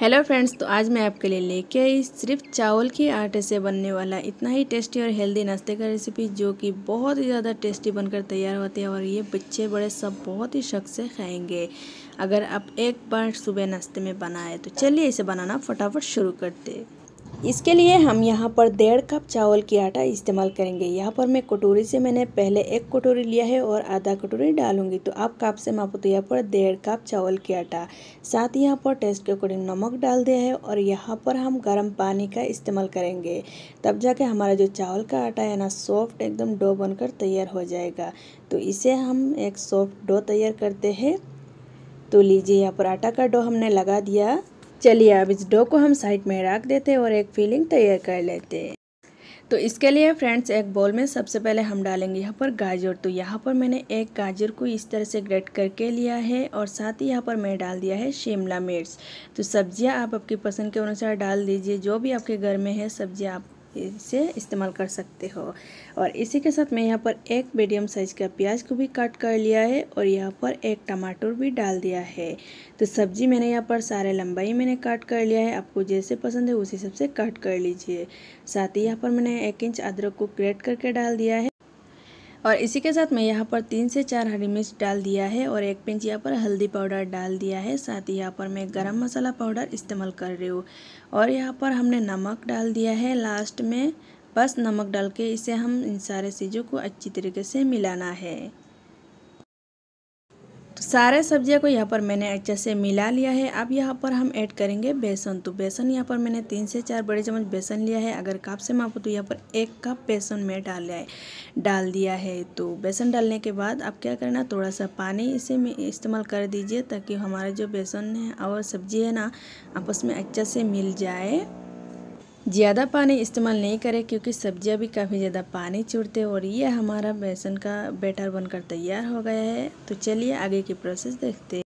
hello friends तो आज मैं आपके लिए लेके आई सिर्फ चावल के आटे से बनने वाला इतना ही टेस्टी और हेल्दी नाश्ते का रेसिपी जो कि बहुत ही ज़्यादा टेस्टी बनकर तैयार होती है और ये बच्चे बड़े सब बहुत ही शक से खाएंगे अगर आप एक बार सुबह नाश्ते में बनाए तो चलिए इसे बनाना फटाफट शुरू करते इसके लिए हम यहाँ पर डेढ़ कप चावल की आटा इस्तेमाल करेंगे यहाँ पर मैं कटोरी से मैंने पहले एक कटोरी लिया है और आधा कटोरी डालूंगी तो आप कप से मापो तो यहाँ पर डेढ़ कप चावल की आटा साथ ही यहाँ पर टेस्ट के अकॉर्डिंग नमक डाल दिया है और यहाँ पर हम गर्म पानी का इस्तेमाल करेंगे तब जाके हमारा जो चावल का आटा है ना सॉफ्ट एकदम डो बनकर तैयार हो जाएगा तो इसे हम एक सॉफ्ट डो तैयार करते हैं तो लीजिए यहाँ पर आटा का डो हमने लगा दिया चलिए अब इस डो को हम साइड में रख देते हैं और एक फीलिंग तैयार कर लेते हैं तो इसके लिए फ्रेंड्स एक बॉल में सबसे पहले हम डालेंगे यहाँ पर गाजर तो यहाँ पर मैंने एक गाजर को इस तरह से ग्रेट करके लिया है और साथ ही यहाँ पर मैं डाल दिया है शिमला मिर्च तो सब्जियाँ आप आपकी पसंद के अनुसार डाल दीजिए जो भी आपके घर में है सब्जियाँ आप इसे इस्तेमाल कर सकते हो और इसी के साथ मैं यहाँ पर एक मीडियम साइज़ का प्याज को भी कट कर लिया है और यहाँ पर एक टमाटर भी डाल दिया है तो सब्ज़ी मैंने यहाँ पर सारे लंबाई मैंने कट कर लिया है आपको जैसे पसंद है उसी हिसाब से कट कर लीजिए साथ ही यहाँ पर मैंने एक इंच अदरक को ग्रेट करके डाल दिया है और इसी के साथ मैं यहाँ पर तीन से चार हरी मिर्च डाल दिया है और एक पिंच यहाँ पर हल्दी पाउडर डाल दिया है साथ ही यहाँ पर मैं गरम मसाला पाउडर इस्तेमाल कर रही हूँ और यहाँ पर हमने नमक डाल दिया है लास्ट में बस नमक डाल के इसे हम इन सारे चीज़ों को अच्छी तरीके से मिलाना है सारे सब्जियों को यहाँ पर मैंने अच्छे से मिला लिया है अब यहाँ पर हम ऐड करेंगे बेसन तो बेसन यहाँ पर मैंने तीन से चार बड़े चम्मच बेसन लिया है अगर कप से मापो तो यहाँ पर एक कप बेसन में डाल लिया है डाल दिया है तो बेसन डालने के बाद अब क्या करना थोड़ा सा पानी इसे में इस्तेमाल कर दीजिए ताकि हमारा जो बेसन है और सब्जी है ना आपस में अच्छे से मिल जाए ज़्यादा पानी इस्तेमाल नहीं करें क्योंकि सब्जियां भी काफ़ी ज़्यादा पानी छोड़ते हैं और ये हमारा बेसन का बैटर बनकर तैयार हो गया है तो चलिए आगे की प्रोसेस देखते हैं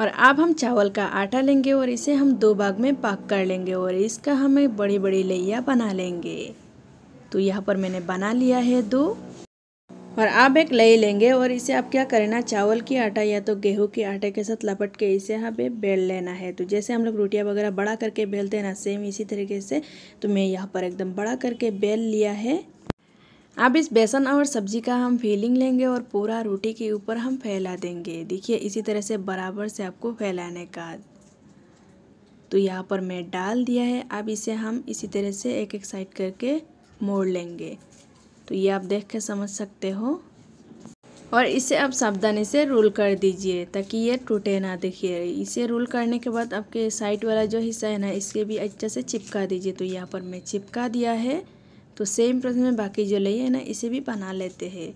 और अब हम चावल का आटा लेंगे और इसे हम दो भाग में पाक कर लेंगे और इसका हमें बड़ी बड़ी लैया बना लेंगे तो यहाँ पर मैंने बना लिया है दो और आप एक ले लेंगे और इसे आप क्या करना चावल की आटा या तो गेहूं के आटे के साथ लपट के इसे यहाँ पे बेल लेना है तो जैसे हम लोग रोटियाँ वगैरह बड़ा करके बेलते हैं ना सेम इसी तरीके से तो मैं यहाँ पर एकदम बड़ा करके बेल लिया है अब इस बेसन और सब्जी का हम फीलिंग लेंगे और पूरा रोटी के ऊपर हम फैला देंगे देखिए इसी तरह से बराबर से आपको फैलाने का तो यहाँ पर मैं डाल दिया है अब इसे हम इसी तरह से एक एक साइड करके मोड़ लेंगे तो ये आप देख के समझ सकते हो और इसे आप सावधानी से रोल कर दीजिए ताकि ये टूटे ना दिखिए इसे रोल करने के बाद आपके साइड वाला जो हिस्सा है ना इसके भी अच्छे से चिपका दीजिए तो यहाँ पर मैं चिपका दिया है तो सेम प्रोसेस में बाकी जो लिए है ना इसे भी बना लेते हैं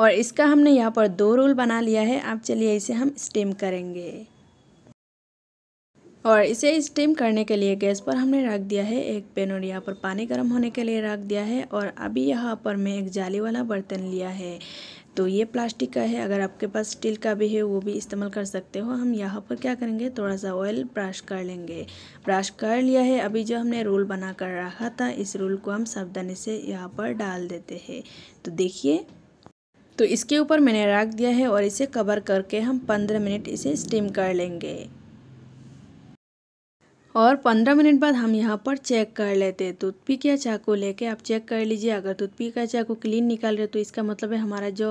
और इसका हमने यहाँ पर दो रोल बना लिया है आप चलिए इसे हम स्टीम करेंगे और इसे स्टीम करने के लिए गैस पर हमने रख दिया है एक पेन और यहाँ पर पानी गर्म होने के लिए रख दिया है और अभी यहाँ पर मैं एक जाली वाला बर्तन लिया है तो ये प्लास्टिक का है अगर आपके पास स्टील का भी है वो भी इस्तेमाल कर सकते हो हम यहाँ पर क्या करेंगे थोड़ा सा ऑयल ब्रश कर लेंगे ब्रश कर लिया है अभी जो हमने रोल बना कर रखा था इस रोल को हम सावधानी से यहाँ पर डाल देते हैं तो देखिए तो इसके ऊपर मैंने रख दिया है और इसे कवर करके हम पंद्रह मिनट इसे स्टीम कर लेंगे और 15 मिनट बाद हम यहाँ पर चेक कर लेते हैं टूथपिक या चाकू लेके आप चेक कर लीजिए अगर टूथपिक का चाकू क्लीन निकाल रहे तो इसका मतलब है हमारा जो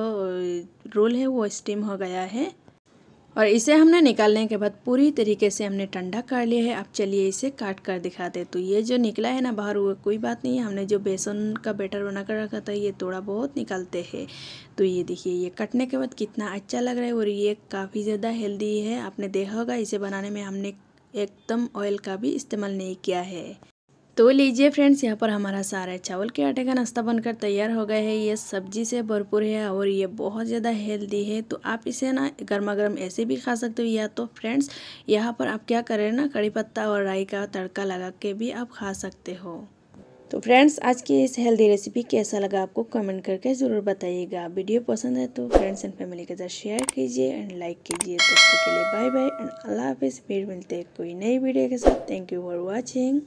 रोल है वो स्टीम हो गया है और इसे हमने निकालने के बाद पूरी तरीके से हमने ठंडा कर लिया है अब चलिए इसे काट कर दिखाते तो ये जो निकला है ना बाहर हुआ कोई बात नहीं है हमने जो बेसन का बैटर बना कर रखा था ये थोड़ा बहुत निकालते हैं तो ये देखिए ये कटने के बाद कितना अच्छा लग रहा है और ये काफ़ी ज़्यादा हेल्दी है आपने देखा होगा इसे बनाने में हमने एकदम ऑयल का भी इस्तेमाल नहीं किया है तो लीजिए फ्रेंड्स यहाँ पर हमारा सारा चावल के आटे का नाश्ता बनकर तैयार हो गया है ये सब्जी से भरपूर है और ये बहुत ज़्यादा हेल्दी है तो आप इसे ना गर्मा गर्म ऐसे भी खा सकते हो या तो फ्रेंड्स यहाँ पर आप क्या करें ना कड़ी पत्ता और राई का तड़का लगा के भी आप खा सकते हो तो फ्रेंड्स आज की इस हेल्दी रेसिपी कैसा लगा आपको कमेंट करके ज़रूर बताइएगा वीडियो पसंद है तो फ्रेंड्स एंड फैमिली के साथ शेयर कीजिए एंड लाइक कीजिए तब तक के लिए बाय बाय एंड अल्लाह हाफिज़ फिर मिलते हैं कोई नई वीडियो के साथ थैंक यू फॉर वॉचिंग